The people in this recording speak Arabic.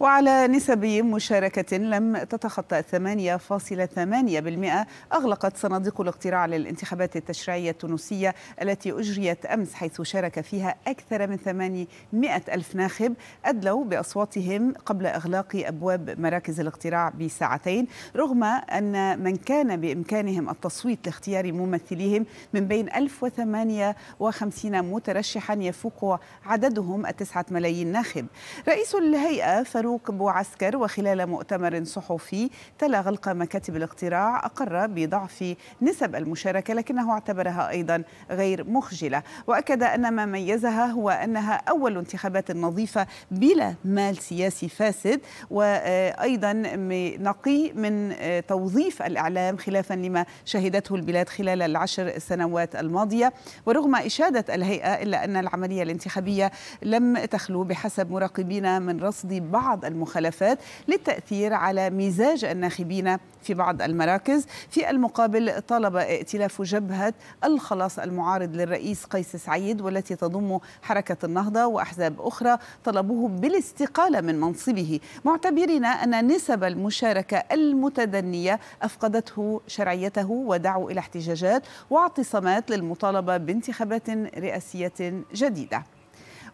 وعلى نسب مشاركة لم تتخطى 8.8% أغلقت صناديق الاقتراع للانتخابات التشريعية التونسية التي أجريت أمس حيث شارك فيها أكثر من 800 ألف ناخب أدلوا بأصواتهم قبل إغلاق أبواب مراكز الاقتراع بساعتين رغم أن من كان بإمكانهم التصويت لاختيار ممثليهم من بين 1058 مترشحا يفوق عددهم التسعة ملايين ناخب رئيس الهيئة فاروق فاروق بوعسكر وخلال مؤتمر صحفي تلا غلق مكاتب الاقتراع أقر بضعف نسب المشاركة لكنه اعتبرها أيضا غير مخجلة وأكد أن ما ميزها هو أنها أول انتخابات نظيفة بلا مال سياسي فاسد وأيضا نقي من توظيف الإعلام خلافا لما شهدته البلاد خلال العشر سنوات الماضية ورغم إشادة الهيئة إلا أن العملية الانتخابية لم تخلو بحسب مراقبين من رصد بعض بعض المخالفات للتأثير على مزاج الناخبين في بعض المراكز في المقابل طلب ائتلاف جبهة الخلاص المعارض للرئيس قيس سعيد والتي تضم حركة النهضة وأحزاب أخرى طلبوه بالاستقالة من منصبه معتبرين أن نسب المشاركة المتدنية أفقدته شرعيته ودعوا إلى احتجاجات واعتصامات للمطالبة بانتخابات رئاسية جديدة